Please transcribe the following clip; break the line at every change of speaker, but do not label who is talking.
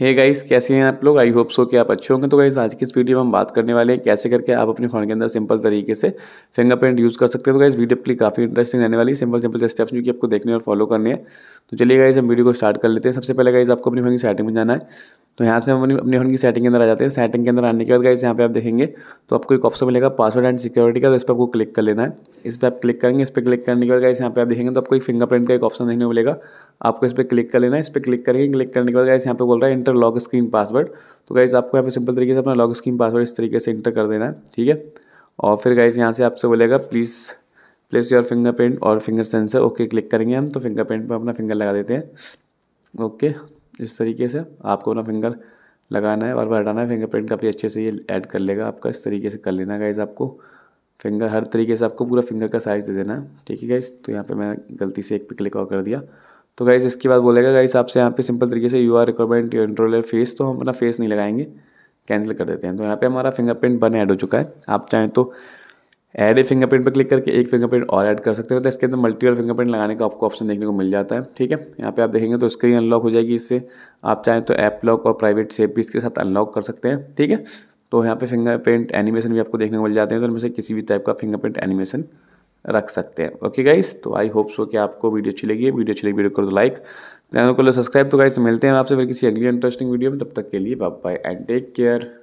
हे hey guys कैसे हैं आप लोग आई होप सो कि आप अच्छे होंगे तो गाइस आज की इस वीडियो में हम बात करने वाले हैं कैसे करके आप अपने फ़ोन के अंदर सिंपल तरीके से फिंगरप्रिंट यूज़ कर सकते हैं तो गाइस वीडियो के लिए काफ़ी इंटरेस्टिंग रहने वाली सिंपल सिंपल स्टेप्स जो कि आपको देखने और फॉलो करने हैं तो चलिए गाइस हम वीडियो को स्टार्ट कर लेते हैं सबसे पहले गाइस आपको अपनी फ़ोन की सेटिंग में जाना है तो यहाँ से हम अपनी अपने फ़ोन की सेटिंग के अंदर आ जाते हैं सेटिंग के अंदर आने के बाद गाइस यहाँ पे आप देखेंगे तो आपको एक ऑप्शन मिलेगा पासवर्ड एंड सिक्योरिटी का तो इस पर आपको क्लिक कर लेना है इस पर आप क्लिक करेंगे इस पर क्लिक करने के बाद गाइस यहाँ पे आप देखेंगे तो आपको एक फिंगरप्रिंट का एक ऑप्शन देखने को मिलेगा आपको इस पर क्लिक कर लेना है इस पर क्लिक करेंगे क्लिक करने के बाद गाइस यहाँ पे बोल रहा है इंटर लॉक स्क्रीन पासवर्ड तो गाइस आपको यहाँ पे सिंपल तरीके से अपना लॉक स्क्रीन पासवर्ड इस तरीके से इंटर कर देना है ठीक है और फिर गाइस यहाँ से आपसे बोलेगा प्लीज़ प्लेस योर फिंगरप्रिंट और फिंगर सेंसर ओके क्लिक करेंगे हम तो फिंगरप्रिंट पर अपना फिंगर लगा देते हैं ओके इस तरीके से आपको अपना फिंगर लगाना है बार बार हटाना है फिंगरप्रिंट काफ़ी अच्छे से ये ऐड कर लेगा आपका इस तरीके से कर लेना गाइज़ आपको फिंगर हर तरीके से आपको पूरा फिंगर का साइज़ दे देना है ठीक है गाइज़ तो यहाँ पे मैं गलती से एक पे क्लिक और कर दिया तो गाइज़ इसके बाद बोलेगा गाइज़ आपसे यहाँ पे सिंपल तरीके से यू आर रिक्वायरमेंट इंट्रोलर फेस तो हम अपना फेस नहीं लगाएंगे कैंसिल कर देते हैं तो यहाँ पर हमारा फिंगरप्रिंट बन ऐड हो चुका है आप चाहें तो ऐड ए फिंगरप्रिंट पर क्लिक करके एक फिंगरप्रिंट और ऐड कर सकते हैं तो इसके अंदर मल्टीपल फिंगरप्रिंट लगाने का आपको ऑप्शन देखने को मिल जाता है ठीक है यहाँ पे आप देखेंगे तो स्क्रीन अनलॉक हो जाएगी इससे आप चाहें तो ऐप लॉक और प्राइवेट सेफ भी इसके साथ अनलॉक कर सकते हैं ठीक है तो यहाँ पे फिंगरप्रिंट एनिमेशन भी आपको देखने को मिल जाते हैं तो इनमें से किसी भी टाइप का फिंगरप्रिंट एनिमेशन रख सकते हैं ओके गाइस तो आई होप सो कि आपको वीडियो अच्छी लगी है वीडियो अच्छी लगी वीडियो को तो लाइक चैनल को सब्सक्राइब तो गाइस मिलते हैं आपसे फिर किसी अगली इंटरेस्टिंग वीडियो में तब तक के लिए bye bye and take care